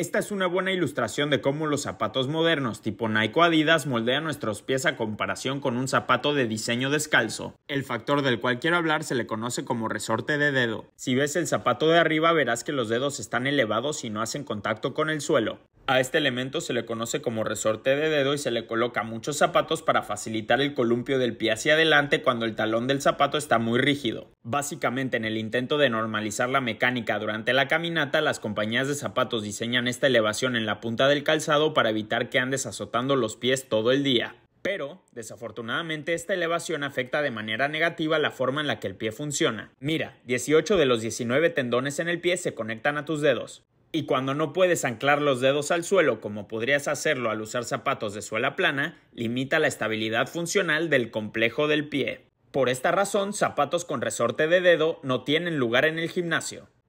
Esta es una buena ilustración de cómo los zapatos modernos tipo Nike o Adidas moldean nuestros pies a comparación con un zapato de diseño descalzo, el factor del cual quiero hablar se le conoce como resorte de dedo. Si ves el zapato de arriba verás que los dedos están elevados y no hacen contacto con el suelo, a este elemento se le conoce como resorte de dedo y se le coloca muchos zapatos para facilitar el columpio del pie hacia adelante cuando el talón del zapato está muy rígido. Básicamente en el intento de normalizar la mecánica durante la caminata, las compañías de zapatos diseñan esta elevación en la punta del calzado para evitar que andes azotando los pies todo el día. Pero, desafortunadamente, esta elevación afecta de manera negativa la forma en la que el pie funciona. Mira, 18 de los 19 tendones en el pie se conectan a tus dedos. Y cuando no puedes anclar los dedos al suelo como podrías hacerlo al usar zapatos de suela plana, limita la estabilidad funcional del complejo del pie. Por esta razón, zapatos con resorte de dedo no tienen lugar en el gimnasio.